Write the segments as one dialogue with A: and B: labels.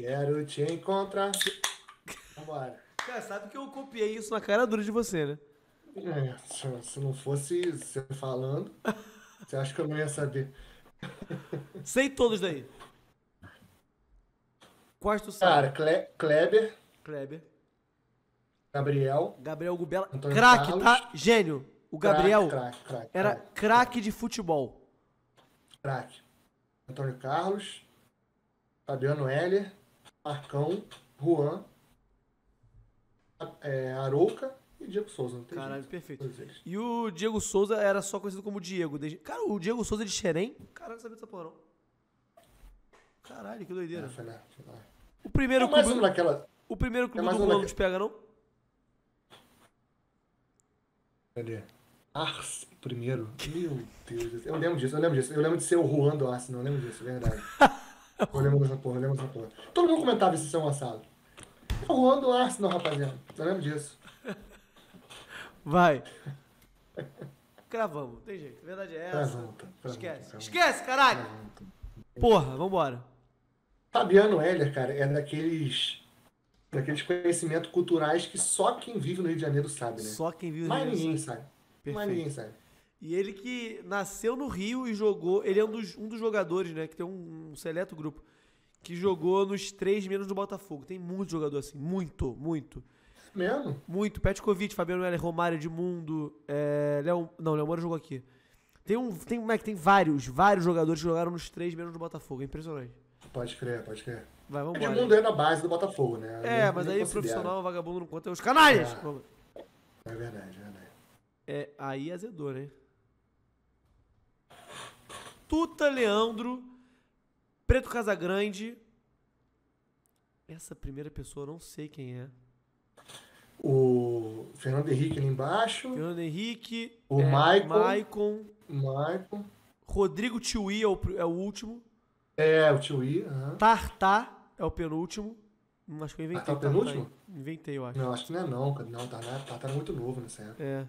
A: Quero te
B: encontrar.
A: Vambora. Cara, sabe que eu copiei isso na cara dura de
B: você, né? É, se não fosse você falando, você acha que eu não ia saber? Sei todos daí.
A: Quais tu sabe? Cara, Cle Kleber. Kleber. Gabriel. Gabriel Gubela. Craque, tá? Gênio. O Gabriel crack, crack, crack, era craque de futebol.
B: Craque. Antônio Carlos. Fabiano Heller. Arcão, Juan, é, Arouca e
A: Diego Souza. Caralho, jeito. perfeito. E o Diego Souza era só conhecido como Diego. Desde... Cara, o Diego Souza é de Xerém? Caralho, não sabia dessa porra não. Caralho,
B: que doideira. É,
A: O primeiro é mais clube... Um daquela... O primeiro é clube do Globo te pega, não?
B: Cadê? Arce primeiro. Meu Deus do céu. Eu lembro disso, eu lembro disso. Eu lembro de ser o Juan do Arce, não eu lembro disso, é verdade. Olhamos essa porra, olhamos essa porra. Todo mundo comentava esse São assado. Tá É o Juan Arsenal, rapaziada. Eu lembro disso. Vai.
A: Cravamos, tem jeito. Verdade é essa. Cravanta, tá, Esquece. Esquece, caralho! Tá.
B: Porra, vambora.
A: Fabiano Heller, cara,
B: é daqueles daqueles conhecimentos culturais que só quem vive no Rio de Janeiro sabe, né? Só quem vive no Rio de Janeiro. Mas ninguém sabe. Perfeito. Mas ninguém sabe. E ele que nasceu no Rio
A: e jogou. Ele é um dos, um dos jogadores, né? Que tem um, um seleto grupo. Que jogou nos três menos do Botafogo. Tem muito jogador assim. Muito, muito. Mesmo? Muito. Petkovic, Fabiano L. Romário, Edmundo. É, não, Léo Moura jogou aqui. Tem um. Tem, como é que tem vários, vários jogadores que jogaram nos três menos do Botafogo. É impressionante. Pode crer, pode crer. Vai, vamos Edmundo embora. é na base do Botafogo, né? É, nem, mas nem aí o profissional, vagabundo não conta. É os canalhas!
B: É, é verdade, é verdade. É, aí azedou, né?
A: Tuta Leandro, Preto Casagrande. Essa primeira pessoa eu não sei quem é.
B: O Fernando Henrique ali embaixo. Fernando Henrique. O é, Maicon.
A: Maicon. Maicon. Rodrigo Tiwi é o, é o último. É, o Tiwi. Tartá é o penúltimo. Acho que eu inventei. Tartá ah, é o penúltimo? Inventei, eu acho. Não, acho que não é não, cara. Não, Tartá era é muito novo nessa época. É.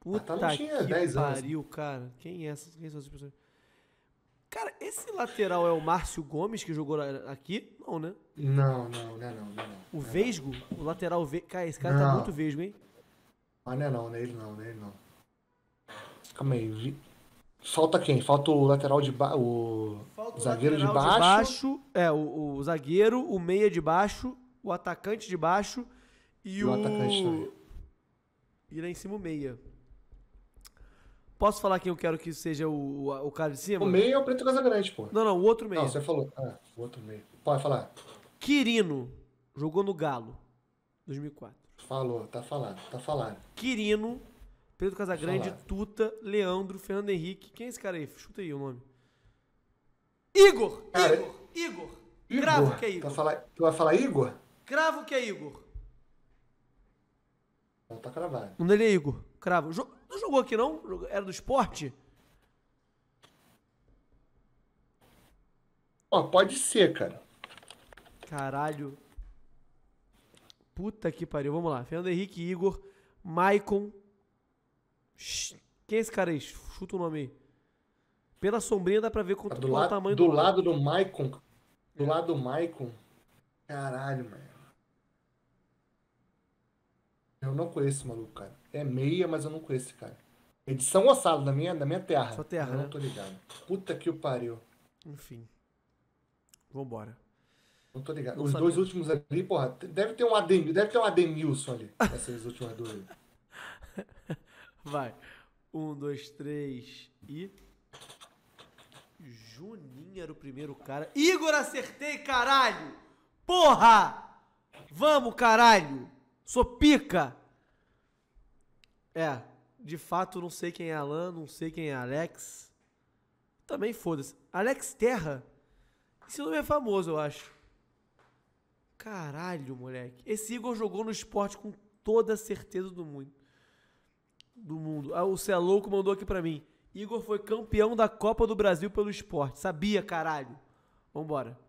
B: Puta tá, que pariu,
A: cara. Quem, é, quem são essas pessoas? Cara, esse lateral é o Márcio Gomes que jogou aqui? Não, né? Não, não, não, é não, não. É o é Vesgo? O lateral Vesgo? Cara, esse cara tá muito Vesgo,
B: hein? Mas não é não, nele não, nele não. Calma aí. Falta quem? Falta o lateral de baixo. O zagueiro de baixo.
A: É, o, zagueiro, o meia de baixo, o atacante de baixo e, o. o atacante também. E lá em cima o meia. Posso falar quem eu quero que seja o, o, cara de cima? O meio é o Preto Casagrande, pô. Não, não, o outro meio. Não, você falou.
B: Ah, o outro meio.
A: Pode falar. Quirino jogou no Galo, 2004.
B: Falou, tá falado, tá falado.
A: Quirino, Pedro Casagrande, tá falado. Tuta, Leandro, Fernando Henrique. Quem é esse cara aí? Chuta aí o nome. Igor! Cara, Igor! Igor! Igor. Gravo que é tá Igor. Tu vai, falar, tu vai falar Igor? Cravo que é Igor.
B: Não tá cravado.
A: O nome dele é Igor. Cravo. Jo não jogou aqui, não? Era do esporte? Ó, oh, pode ser, cara. Caralho. Puta que pariu. Vamos lá. Fernando Henrique, Igor, Maicon. Quem é esse cara aí? Chuta o nome aí.
B: Pela sombrinha dá pra ver quanto, do qual o tamanho do, do lado. lado do Maicon. Do é. lado do Maicon. Caralho, mano. Eu não conheço esse maluco, cara. É meia, mas eu não conheço esse cara. É de São Gonçalo, da minha, da minha terra. Sua terra. Eu né? não tô ligado. Puta que o pariu. Enfim. Vambora. Não tô ligado. Não Os sabia. dois últimos ali, porra, deve ter um Ademilson, deve ter um Ademilson ali. Essas últimas duas ali.
A: Vai. Um, dois, três e. Juninho era o primeiro cara. Igor, acertei, caralho! Porra! Vamos, caralho! Sou pica! É, de fato não sei quem é Alan, não sei quem é Alex. Também foda-se. Alex Terra? Esse nome é famoso, eu acho. Caralho, moleque. Esse Igor jogou no esporte com toda a certeza do mundo. Do mundo. Ah, o Cé Louco mandou aqui para mim. Igor foi campeão da Copa do Brasil pelo esporte. Sabia, caralho. Vambora.